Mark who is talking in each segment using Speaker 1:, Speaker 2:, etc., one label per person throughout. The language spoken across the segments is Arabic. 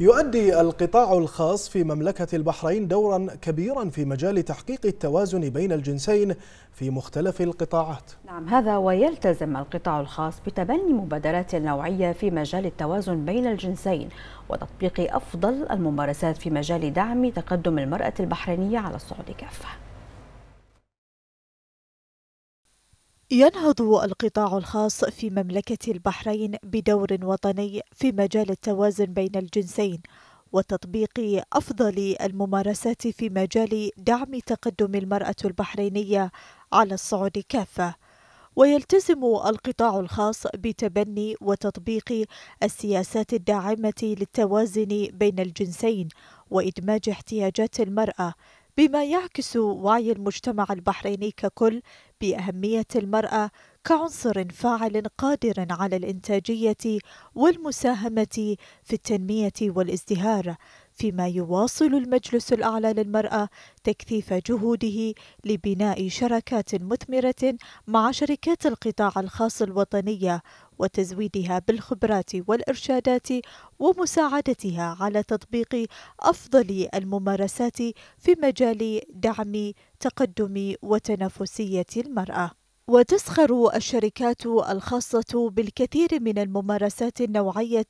Speaker 1: يؤدي القطاع الخاص في مملكة البحرين دورا كبيرا في مجال تحقيق التوازن بين الجنسين في مختلف القطاعات
Speaker 2: نعم هذا ويلتزم القطاع الخاص بتبني مبادرات نوعية في مجال التوازن بين الجنسين وتطبيق أفضل الممارسات في مجال دعم تقدم المرأة البحرينية على الصعود كافة
Speaker 1: ينهض القطاع الخاص في مملكة البحرين بدور وطني في مجال التوازن بين الجنسين وتطبيق أفضل الممارسات في مجال دعم تقدم المرأة البحرينية على الصعود كافة. ويلتزم القطاع الخاص بتبني وتطبيق السياسات الداعمة للتوازن بين الجنسين وإدماج احتياجات المرأة بما يعكس وعي المجتمع البحريني ككل باهميه المراه كعنصر فاعل قادر على الانتاجيه والمساهمه في التنميه والازدهار فيما يواصل المجلس الأعلى للمرأة تكثيف جهوده لبناء شراكات مثمرة مع شركات القطاع الخاص الوطنية وتزويدها بالخبرات والإرشادات ومساعدتها على تطبيق أفضل الممارسات في مجال دعم تقدم وتنافسية المرأة وتسخر الشركات الخاصة بالكثير من الممارسات النوعية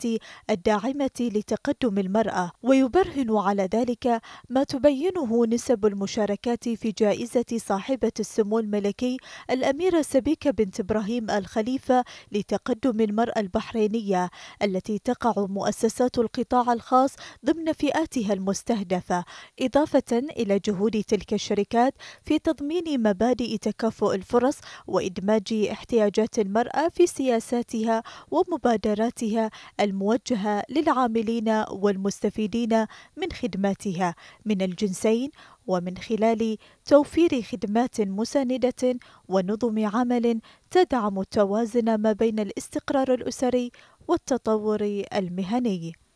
Speaker 1: الداعمة لتقدم المرأة، ويبرهن على ذلك ما تبينه نسب المشاركات في جائزة صاحبة السمو الملكي الأميرة سبيكة بنت إبراهيم الخليفة لتقدم المرأة البحرينية، التي تقع مؤسسات القطاع الخاص ضمن فئاتها المستهدفة، إضافة إلى جهود تلك الشركات في تضمين مبادئ تكافؤ الفرص وإدماج احتياجات المرأة في سياساتها ومبادراتها الموجهة للعاملين والمستفيدين من خدماتها من الجنسين ومن خلال توفير خدمات مساندة ونظم عمل تدعم التوازن ما بين الاستقرار الأسري والتطور المهني